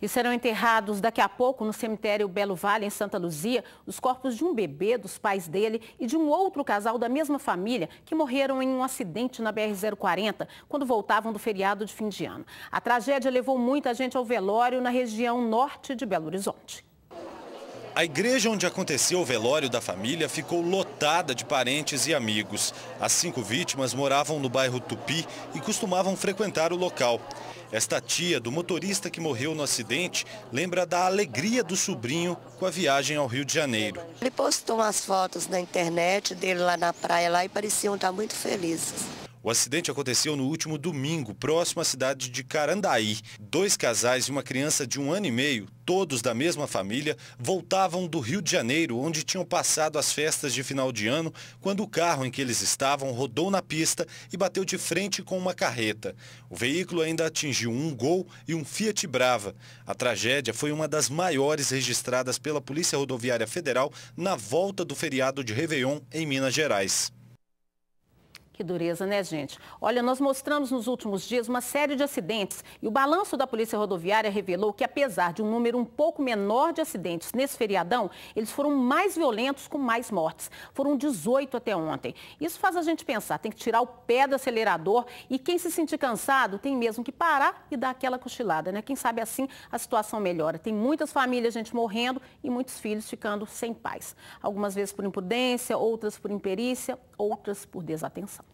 E serão enterrados daqui a pouco no cemitério Belo Vale, em Santa Luzia, os corpos de um bebê, dos pais dele e de um outro casal da mesma família que morreram em um acidente na BR-040 quando voltavam do feriado de fim de ano. A tragédia levou muita gente ao velório na região norte de Belo Horizonte. A igreja onde aconteceu o velório da família ficou lotada de parentes e amigos. As cinco vítimas moravam no bairro Tupi e costumavam frequentar o local. Esta tia do motorista que morreu no acidente lembra da alegria do sobrinho com a viagem ao Rio de Janeiro. Ele postou umas fotos na internet dele lá na praia lá e pareciam estar muito felizes. O acidente aconteceu no último domingo, próximo à cidade de Carandaí. Dois casais e uma criança de um ano e meio, todos da mesma família, voltavam do Rio de Janeiro, onde tinham passado as festas de final de ano, quando o carro em que eles estavam rodou na pista e bateu de frente com uma carreta. O veículo ainda atingiu um Gol e um Fiat Brava. A tragédia foi uma das maiores registradas pela Polícia Rodoviária Federal na volta do feriado de Réveillon em Minas Gerais. Que dureza, né, gente? Olha, nós mostramos nos últimos dias uma série de acidentes e o balanço da Polícia Rodoviária revelou que, apesar de um número um pouco menor de acidentes nesse feriadão, eles foram mais violentos com mais mortes. Foram 18 até ontem. Isso faz a gente pensar, tem que tirar o pé do acelerador e quem se sentir cansado tem mesmo que parar e dar aquela cochilada, né? Quem sabe assim a situação melhora. Tem muitas famílias, gente morrendo e muitos filhos ficando sem pais. Algumas vezes por imprudência, outras por imperícia, outras por desatenção.